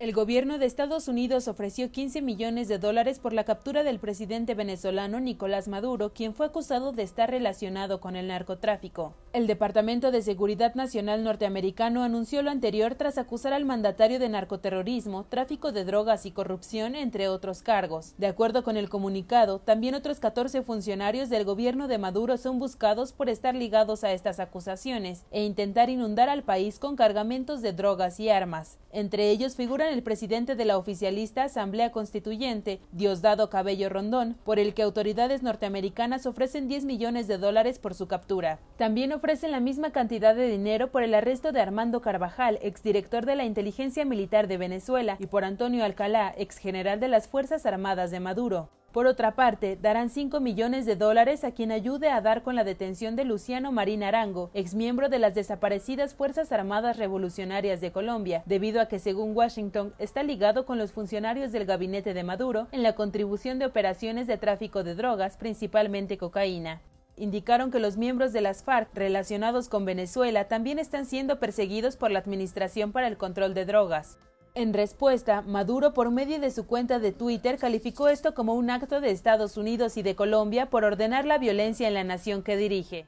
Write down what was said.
El gobierno de Estados Unidos ofreció 15 millones de dólares por la captura del presidente venezolano Nicolás Maduro, quien fue acusado de estar relacionado con el narcotráfico. El Departamento de Seguridad Nacional norteamericano anunció lo anterior tras acusar al mandatario de narcoterrorismo, tráfico de drogas y corrupción, entre otros cargos. De acuerdo con el comunicado, también otros 14 funcionarios del gobierno de Maduro son buscados por estar ligados a estas acusaciones e intentar inundar al país con cargamentos de drogas y armas. Entre ellos figuran el presidente de la oficialista Asamblea Constituyente, Diosdado Cabello Rondón, por el que autoridades norteamericanas ofrecen 10 millones de dólares por su captura. También ofrecen la misma cantidad de dinero por el arresto de Armando Carvajal, exdirector de la Inteligencia Militar de Venezuela, y por Antonio Alcalá, exgeneral de las Fuerzas Armadas de Maduro. Por otra parte, darán 5 millones de dólares a quien ayude a dar con la detención de Luciano Marín Arango, exmiembro de las desaparecidas Fuerzas Armadas Revolucionarias de Colombia, debido a que, según Washington, está ligado con los funcionarios del gabinete de Maduro en la contribución de operaciones de tráfico de drogas, principalmente cocaína indicaron que los miembros de las FARC relacionados con Venezuela también están siendo perseguidos por la Administración para el Control de Drogas. En respuesta, Maduro, por medio de su cuenta de Twitter, calificó esto como un acto de Estados Unidos y de Colombia por ordenar la violencia en la nación que dirige.